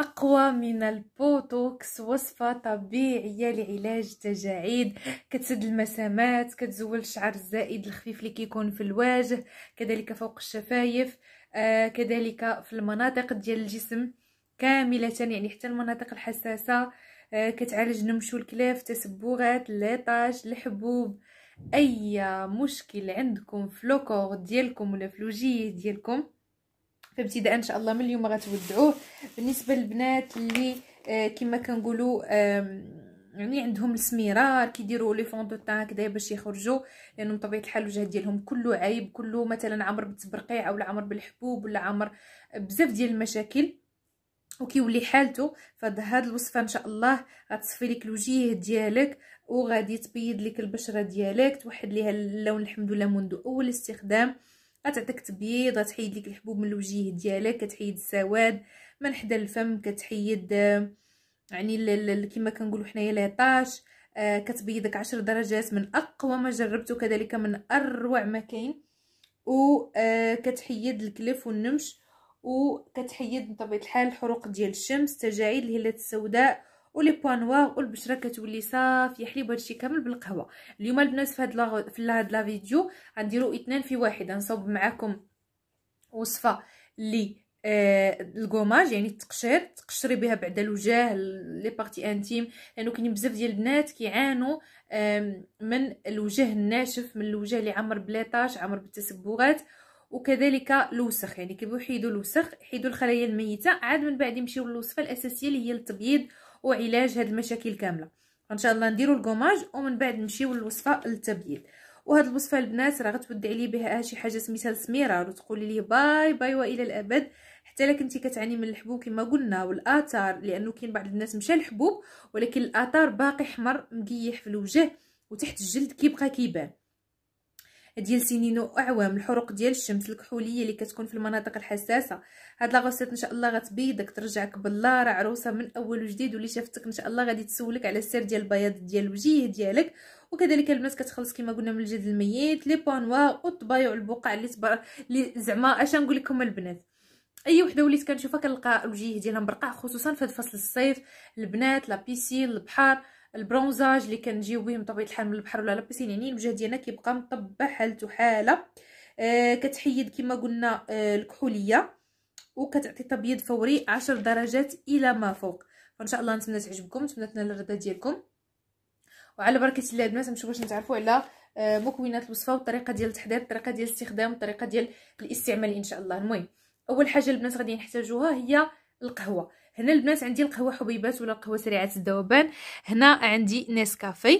أقوى من البوتوكس وصفة طبيعية لعلاج تجاعيد كتسد المسامات كتزول الشعر الزائد الخفيف اللي كيكون في الواجه كذلك فوق الشفايف آه كذلك في المناطق ديال الجسم كاملة يعني حتى المناطق الحساسة آه كتعالج نمشو الكلاف تسبغات ليطاش الحبوب أي مشكل عندكم في لوكور ديالكم ولا في الوجيه ديالكم فابتداء ان شاء الله من اليوم غتودعوه بالنسبه للبنات اللي آه، كما كنقولوا يعني عندهم السميرار كيديروا لي فون دو هكذا باش يخرجوا لانهم يعني بطبيعه الحال الوجه ديالهم كله عيب كله مثلا عمر بالتبرقيع ولا عمر بالحبوب ولا عمر بزاف ديال المشاكل وكيولي حالته فهاد الوصفه ان شاء الله غتصفي لك الوجيه ديالك وغادي تبيض لك البشره ديالك توحد ليها اللون الحمد لله منذ اول استخدام غتعطيك تبييض غتحيد لك الحبوب من الوجيه ديالك كتحيد السواد من حدا الفم كتحيد آه، يعني كما كنقولوا حنايا لي طاش آه كتبيضك عشر درجات من اقوى ما جربته كذلك من اروع ما كاين وكتحيد آه، الكلف والنمش وكتحيد بطبيعه الحال الحروق ديال الشمس تجاعيد الهالات السوداء ولي بوان نوار والبشره كتولي صافيه حليب هادشي كامل بالقهوه اليوم البنات في هاد لا في هاد لا فيديو غنديروا اثنين في واحد غنصاوب معكم وصفه لي آه الكوماج يعني التقشير تقشري بها بعدا الوجه لي بارتي انتيم لانه يعني كاينين بزاف ديال البنات كيعانوا من الوجه الناشف من الوجه اللي عمر بليطاش عمر بالتسبغات وكذلك الوسخ يعني كيبغيو يحيدوا الوسخ يحيدوا الخلايا الميته عاد من بعد يمشيو للوصفه الاساسيه اللي هي التبييض وعلاج هاد المشاكل كامله ان شاء الله نديروا الكوماج ومن بعد نمشيو للوصفه للتبييض وهاد الوصفه البنات راه غتودي عليه بها شي حاجه سميتها السميره وتقولي ليه باي باي والى الابد حتى الا كنتي كتعاني من الحبوب كما قلنا والاثار لانه كاين بعض الناس مشى الحبوب ولكن الاثار باقي حمر مقيح في الوجه وتحت الجلد كيبقى كيبان ديال سنين اعوام الحروق ديال الشمس الكحوليه اللي كتكون في المناطق الحساسه هاد لاغوسيت ان شاء الله غتبيضك ترجعك بالله راه عروسه من اول وجديد واللي شافتك ان شاء الله غادي تسولك على السر ديال البياض ديال الوجه ديالك وكذلك البنات كتخلص كما قلنا من الجلد الميت لي بون والطبايع والبقع اللي تبر... اللي زعما اش نقول لكم البنات اي وحده وليت كنشوفها كنلقى الوجه ديالها مبرقع خصوصا في فصل الصيف البنات لا بيسين البحر البرونزاج اللي كنجيو بهم بطبيعه الحال من البحر ولا لابسين يعني الوجه ديالنا كيبقى مطبع حالته حاله آه كتحيد كما قلنا آه الكحوليه وكتعطي تبييض فوري عشر درجات الى ما فوق فان شاء الله نتمنى تعجبكم نتمنى تنال الرضا ديالكم وعلى بركه الله البنات نمشيو باش نتعرفوا على آه، مكونات الوصفه والطريقه ديال التحضير الطريقه ديال الاستخدام الطريقه ديال الاستعمال ان شاء الله المهم اول حاجه البنات غادي نحتاجوها هي القهوه هنا البنات عندي القهوه حبيبات ولا القهوه سريعه الذوبان هنا عندي نسكافيه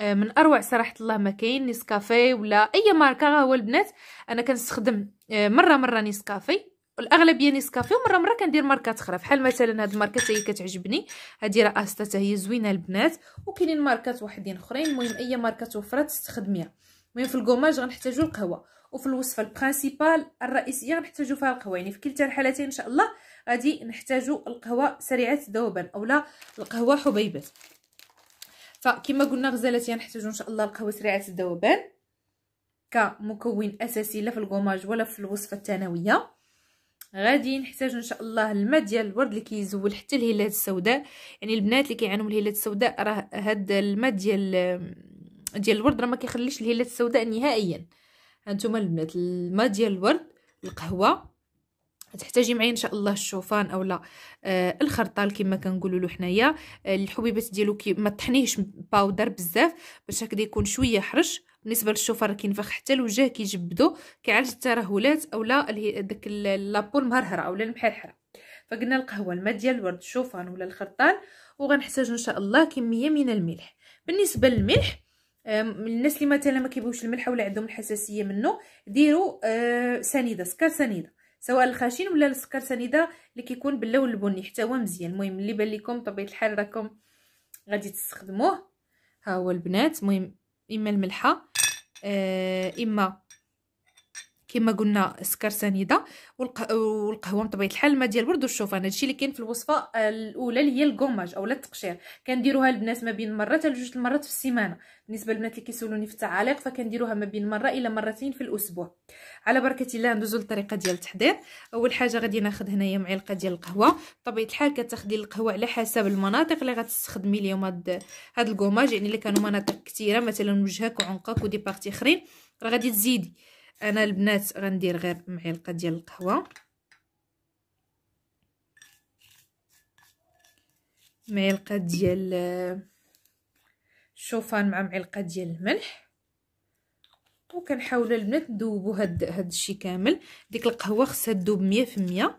آه، من اروع صراحه الله ما كاين نسكافيه ولا اي ماركه قهوه البنات انا كنستخدم آه، مره مره نسكافيه الاغلبيه نسكافي ومره مره كندير ماركات اخرى بحال مثلا هاد الماركه هي كتعجبني هادي راه استا هي زوينه البنات وكاينين ماركات وحدين اخرين المهم اي ماركه توفرت تستخدميها المهم في الكوماج غنحتاجو القهوه وفي الوصفه البرينسيبال الرئيسيه غنحتاجو فيها القهوه يعني في كلتا الحالتين ان شاء الله غادي نحتاجو القهوه سريعه الذوبان اولا القهوه حبيبات فكما قلنا غزالاتي غنحتاجو ان شاء الله القهوه سريعه الذوبان كمكون اساسي لا في الكوماج ولا في الوصفه الثانويه غادي نحتاج ان شاء الله الماء ديال الورد اللي كيزول حتى الهلال السوداء يعني البنات اللي كيعانوا من الهلال السوداء راه هذا الماء ديال ديال الورد راه ما كيخليش الهلال السوداء نهائيا هانتوما البنات الماء ديال الورد القهوه تحتاجي معايا ان شاء الله الشوفان اولا آه الخرطال كما كنقولوا له حنايا آه الحبيبات ديالو كي ما طحنيهش باودر بزاف باش هكذا يكون شويه حرش بالنسبه للشوفان كينفخ حتى الوجه كيجبدو كيعالج الترهلات اولا داك لابول مهرهره اولا المحرحره فقلنا القهوه الماء ديال الورد الشوفان ولا الخرطال وغنحتاج ان شاء الله كميه من الملح بالنسبه للملح الناس اللي مثلا ما كيبغيوش الملح ولا عندهم الحساسيه منه ديروا آه سنيده سكر سنيده سواء الخشن ولا السكر سنيده اللي كيكون باللون البني حتى هو مزيان المهم اللي بان لكم بطبيعه الحال راكم غادي تستخدموه ها هو البنات المهم اما الملحه آه اما كما قلنا سكر سنيده والقهوه بطبيعه الحال الماء ديال برد والشوفان هادشي اللي كاين في الوصفه الاولى اللي هي الكوماج اولا التقشير كنديروها البنات ما بين مره حتى لجوج المرات في السيمانه بالنسبه للبنات اللي كيسولوني في التعاليق فكنديروها ما بين مره الى مرتين في الاسبوع على بركه الله ندوزو للطريقه ديال التحضير اول حاجه غادي ناخذ هنايا معلقه ديال القهوه بطبيعه الحال كتاخدي القهوه على حسب المناطق اللي غتستخدمي اليوم هاد هاد الكوماج يعني اللي كانوا مناطق كثيره مثلا وجهك وعنقك ودي بارتي اخرين راه غادي تزيدي انا البنات غندير غير معلقه ديال القهوه معلقه ديال الشوفان مع معلقه ديال الملح وكنحاولوا البنات ندوبوا هاد هاد الشيء كامل ديك القهوه خصها تذوب 100%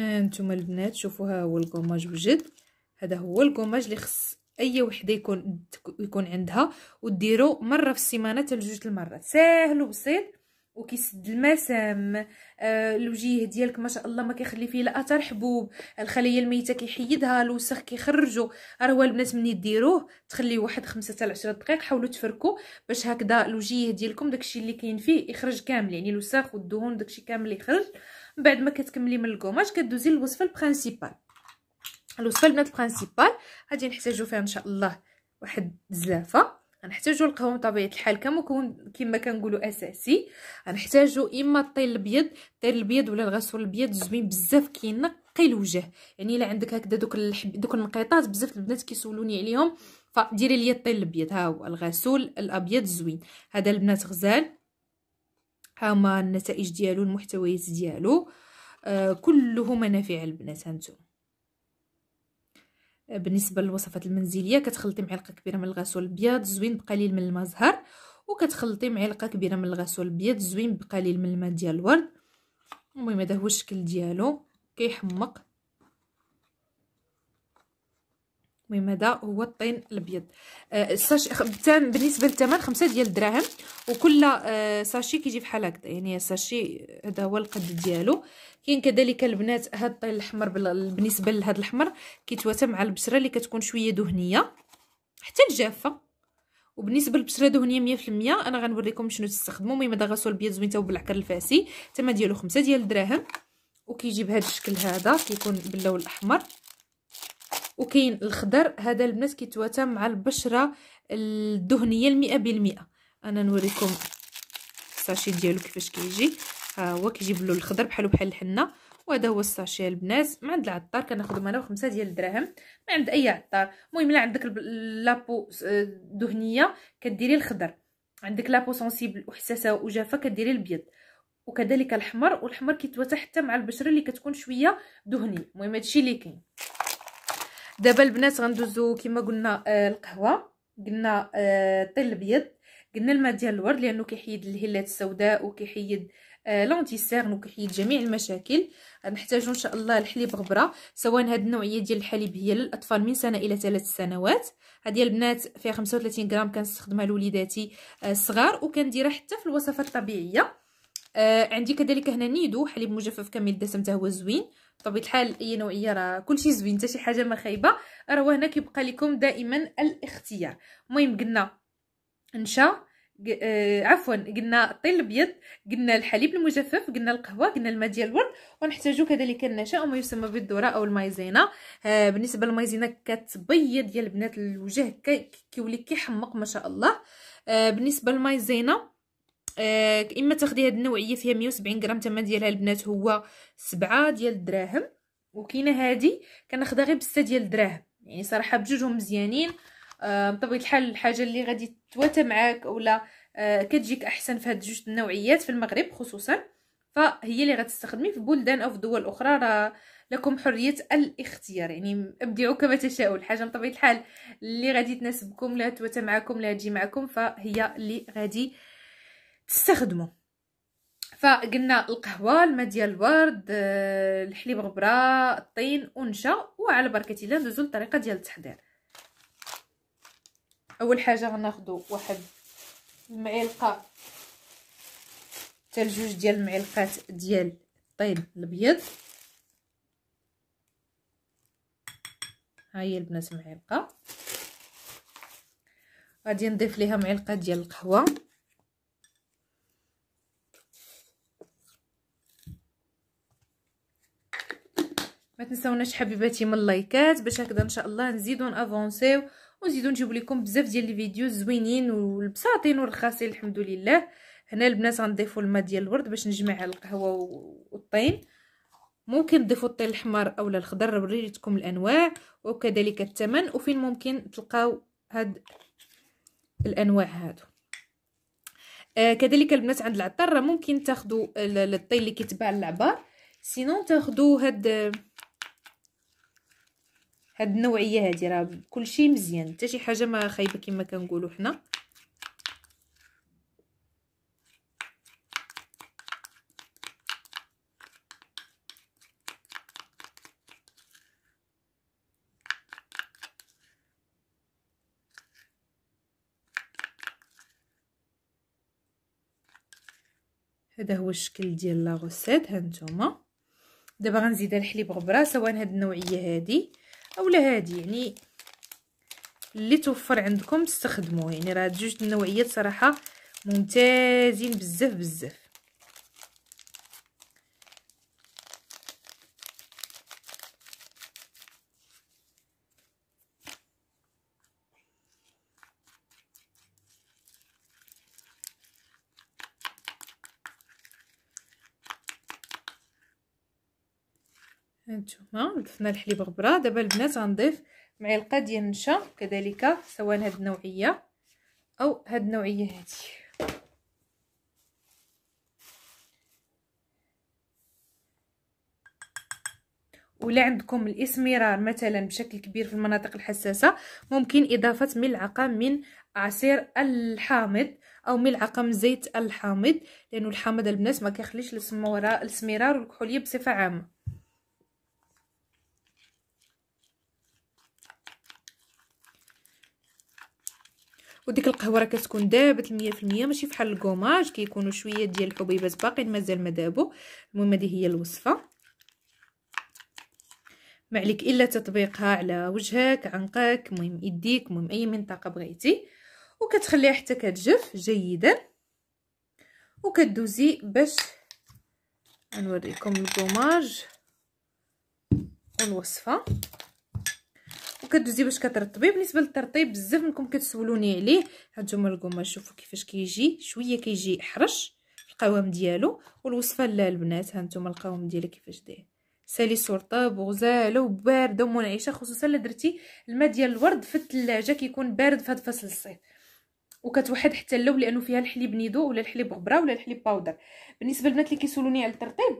هانتوما البنات شوفوا ها هو الكوماج وجد هذا هو الكوماج اللي خص اي وحده يكون يكون عندها وديرو مره في السيمانه حتى لجوج المرات ساهل وبسيط وكيسد المسام آه الوجيه ديالك ما شاء الله ما كيخلي فيه لا اثر حبوب الخليه الميته كيحيدها الوسخ كيخرجو راه هو البنات ملي ديروه تخليه واحد خمسة حتى 10 دقائق حاولوا تفركوا باش هكذا الوجيه ديالكم داكشي اللي كاين فيه يخرج كامل يعني الوساخ والدهون داكشي كامل يخرج من بعد ما كتكملي من الكوماج كدوزي للوصفه البرينسيبال الوصفه البنات البرينسيبال غادي نحتاجو فيها ان شاء الله واحد الزلافه غنحتاجو القهوه بطبيعه الحال كمكون كما كنقولوا اساسي غنحتاجو اما الطين الابيض الطين الابيض ولا الغسول الابيض زوين بزاف كينقي الوجه يعني الا عندك هكذا دوك الحب دوك النقيطات بزاف البنات كيسولوني عليهم فديري ليا الطين الابيض ها هو الغسول الابيض زوين هذا البنات غزال هما النتائج ديالو المحتويات ديالو آه كله منافع البنات هانتوما آه، بالنسبه للوصفات المنزليه كتخلطي معلقه كبيره من الغسول الابيض زوين بقليل من الماء الزهر وكتخلطي معلقه كبيره من الغسول الابيض زوين بقليل من الماء ديال الورد المهم هذا هو الشكل ديالو كيحمق المهم هذا هو الطين الابيض آه ساش الثمن بالنسبه للثمن خمسة ديال الدراهم وكل آه ساشي كيجي بحال هكذا يعني ساشي هذا هو القد ديالو كاين كذلك البنات هذا الطين الاحمر بالنسبه لهذا الاحمر كيتواتى مع البشره اللي كتكون شويه دهنيه حتى الجافه وبالنسبه للبشره دهنيه 100% انا غنوريكم شنو تستخدموا المهم هذا غسول ابيض زوين تا هو بالعكر الفاسي الثمن ديالو خمسة ديال الدراهم وكيجي بهذا الشكل هذا كيكون باللون الاحمر وكاين الخضر هذا البنات كيتواتم مع البشره الدهنيه المئة بالمئة انا نوريكم الساشي ديالو كيفاش كيجي ها هو كيجيب له الخضر بحالو بحال الحنه وهذا هو الساشي البنات من عند العطار كناخذهم انا بخمسة ديال الدراهم من عند اي عطار المهم الا عندك لابو دهنيه كديري الخضر عندك لابو سونسيبل وحساسه وجافه كديري البيض وكذلك الحمر والحمر كيتواتى حتى مع البشره اللي كتكون شويه دهنيه المهم هادشي اللي كاين دابا البنات غندوزو كما قلنا آه، القهوه قلنا آه، الطين الابيض قلنا الماء ديال الورد لانه كيحيد الهلات السوداء وكيحيد آه، لونتيسيرن وكيحيد جميع المشاكل غنحتاجو ان شاء الله الحليب غبره سواء هاد النوعيه ديال الحليب هي للاطفال من سنه الى ثلاث سنوات هذه البنات فيها 35 غرام كنستخدمها لوليداتي الصغار وكنديرها حتى في الوصفات الطبيعيه عندي كذلك هنا نيدو حليب مجفف كامل الدسم هو زوين بطبيعه الحال اي نوعيه راه كلشي زوين حتى شي حاجه ما خايبه راه هنا كيبقى لكم دائما الاختيار المهم قلنا نشا آه عفوا قلنا الطين الابيض قلنا الحليب المجفف قلنا القهوه قلنا الماء ديال الورد ونحتاجو كذلك النشا وما يسمى بالذره او المايزينا آه بالنسبه للمايزينا كتبيض يا البنات الوجه كيولي كيحمق ما شاء الله آه بالنسبه للمايزينا آه اما تاخدي هاد النوعيه فيها 170 غرام الثمن ديالها البنات هو 7 ديال الدراهم وكاينه هادي كناخذها غير ب 6 ديال الدراهم يعني صراحه بجوجهم مزيانين آه بطبيعه الحال الحاجه اللي غادي تواتى معاك ولا آه كتجيك احسن في هاد جوج النوعيات في المغرب خصوصا فهي اللي غتستخدمي في بلدان او في دول اخرى راه لكم حريه الاختيار يعني ابدعوا كما تشاءوا الحاجه بطبيعه الحال اللي غادي تناسبكم لا تواتى معكم لا تجي معكم فهي اللي غادي آه تستخدمه فقلنا القهوه الماء ديال الورد آه، الحليب غبره الطين ونشا وعلى بركه الله ندوزو للطريقه ديال التحضير اول حاجه غناخدو واحد المعلقه تال جوج ديال المعلقات ديال الطين الابيض ها هي البنات معلقه غادي نضيف ليها معلقه ديال القهوه تنساوناش حبيباتي من اللايكات باش هكذا ان شاء الله نزيدو نافونسيو ونزيدو نجيب لكم بزاف ديال لي فيديو زوينين والبساطين ورخاصين الحمد لله هنا البنات غنضيفوا الماء ديال الورد باش نجمع القهوه والطين ممكن تضيفوا الطين الاحمر اولا الخضر وريتكم الانواع وكذلك الثمن وفين ممكن تلقاو هاد الانواع هادو آه كذلك البنات عند العطار ممكن تاخذوا الطين اللي كيتباع للعبار سينو تاخذوا هاد هاد النوعيه هادي راه كلشي مزيان حتى شي حاجه ما خايبه كما كنقولوا حنا هذا هو الشكل ديال لاغوسيت هانتوما ها نتوما دابا غنزيد الحليب غبره سواء هاد النوعيه هادي اولا هادي يعني اللي توفر عندكم استخدموه يعني راه جوج النوعيات صراحه ممتازين بزاف بزاف هانتوما ضفنا الحليب غبره دابا البنات غنضيف معلقه ديال النشا كذلك سواء هاد النوعيه او هاد النوعيه هادي ولا عندكم الاسمرار مثلا بشكل كبير في المناطق الحساسه ممكن اضافه ملعقه من عصير الحامض او ملعقه من زيت الحامض لانه الحامض البنات ما كيخليش السموره السمرار والكحوليه بصفه عامه وديك القهوه راه كتكون دابت 100% ماشي بحال الكوماج كيكونوا شويه ديال الحبيبات باقيين مازال ما دابوا المهم هذه هي الوصفه ما عليك الا تطبيقها على وجهك عنقك المهم يديك المهم اي منطقه بغيتي وكتخليها حتى كتجف جيدا وكدوزي باش نوريكم الكوماج والوصفه كدوزي باش كترطبي بالنسبه للترطيب بزاف منكم كتسولوني عليه هانتوما القماش شوفوا كيفاش كيجي شويه كيجي حرش القوام ديالو والوصفه لا البنات هانتوما القوام ديالها كيفاش داير سالي سورطاب وغزاله وبارده ومنعشه خصوصا الا درتي الماء ديال الورد في الثلاجه كيكون بارد في هذا فصل الصيف وكتوحد حتى اللون لانه فيها الحليب نيدو ولا الحليب غبره ولا الحليب باودر بالنسبه للبنات اللي كيسولوني على الترطيب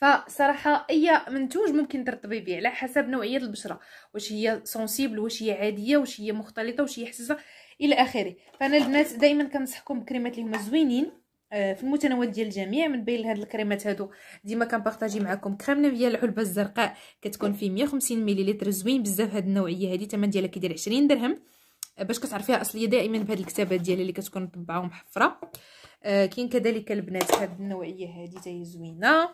فصراحه اي منتوج ممكن ترطبي به على حسب نوعيه البشره واش هي سونسيبل واش هي عاديه واش هي مختلطه واش هي حساسه الى اخره فانا البنات دائما كنصحكم بكريمات اللي هما زوينين آه، في المتناول ديال الجميع من بين هاد الكريمات هادو ديما كنبارطاجي معكم كريم نيفيا الحلبه الزرقاء كتكون فيه 150 مليلتر زوين بزاف هاد النوعيه هادي الثمن ديالها كيدير 20 درهم آه، باش كتعرفيها اصليه دائما بهاد الكتابات ديالها اللي كتكون مطبعه ومحفره آه كاين كذلك البنات هاد النوعيه هادي حتى زوينه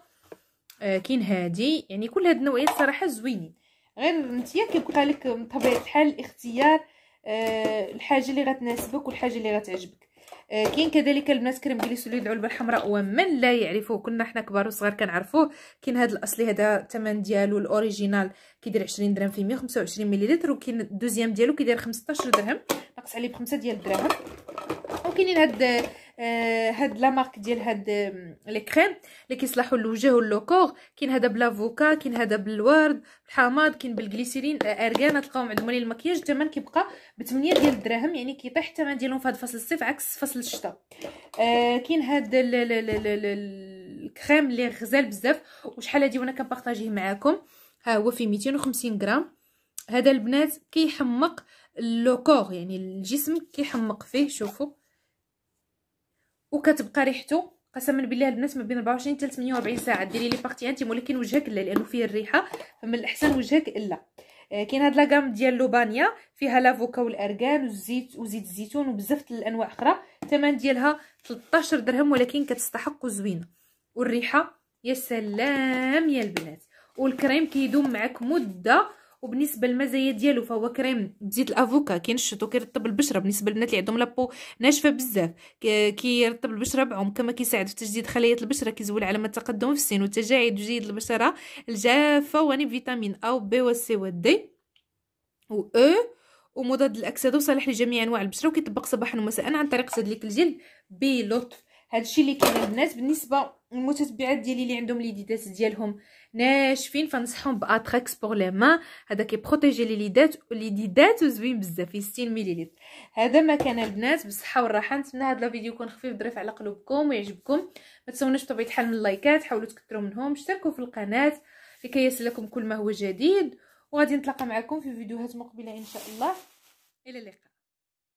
آه كاين هادي يعني كل هاد النوعيات صراحه زوينين غير نتيا كيبقى لك بطبيعه الحال الاختيار آه الحاجه اللي غتناسبك والحاجه اللي غتعجبك آه كاين كذلك البنات كريم جليسولي العلبه الحمراء ومن لا يعرفه كنا حنا كبار وصغار كنعرفوه كاين هذا الاصلي هذا الثمن ديالو الاوريجينال كيدير 20 درهم في 125 مليلتر وكاين الدوزيام ديالو كيدير 15 درهم ناقص عليه بخمسة ديال الدراهم وكاينين هاد آه، هاد لا مارك ديال هاد لي كريم اللي كيصلحوا للوجه واللوكور كاين هذا بلافوكا كاين هذا بالورد بالحامض كاين بالجليسيرين ارغان آه، تلقاوهم عند مولي المكياج الثمن كيبقى ب 8 ديال الدراهم يعني كيطيح الثمن ديالهم في هاد فصل الصيف عكس فصل الشتاء آه كاين هاد الكريم اللي غزال بزاف وشحال هادي وانا كنبارطاجيه معاكم ها هو في 250 غرام هذا البنات كيحمق اللوكور يعني الجسم كيحمق فيه شوفوا وكتبقى ريحته قسما بالله البنات ما بين 24 حتى 48 ساعه ديري لي بارتي انت ولكن وجهك لا لانه فيه الريحه فمن الاحسن وجهك لا آه، كاين هاد لاكام ديال لوبانيا فيها لافوكا والارغان والزيت وزيت الزيتون وبزاف الانواع اخرى الثمن ديالها 13 درهم ولكن كتستحق وزوينه والريحه يا سلام يا البنات والكريم كيدوم معك مده وبالنسبه للمزايا ديالو فهو كريم بزيت الافوكا كينشط وكيرطب البشره بالنسبه للبنات اللي عندهم لابو ناشفه بزاف كيرطب البشره بعمق كما كيساعد في تجديد خلايا البشره كيزول علامه التقدم في السن وتجاعيد وجيد البشره الجافه وغني فيتامين ا وبي وسي ودي و او ومضاد الاكسده وصالح لجميع انواع البشره وكيطبق صباحا ومساء عن طريق تدليك الجلد بلطف هادشي اللي كاين البنات بالنسبه المتتبعات ديالي اللي عندهم ليديتات ديالهم ناشفين فنصحهم باتريكس بور لي مان هذا كيبروتيجي لي ليدات لي وزوين بزاف في 60 مليلتر هذا ما كان البنات بالصحه والراحه نتمنى هذا الفيديو يكون خفيف ظريف على قلوبكم ويعجبكم ما تنساوناش طبيعه الحال من اللايكات حاولوا تكثروا منهم اشتركوا في القناه لكي يصلكم كل ما هو جديد وغادي نتلاقى معكم في فيديوهات مقبله ان شاء الله الى اللقاء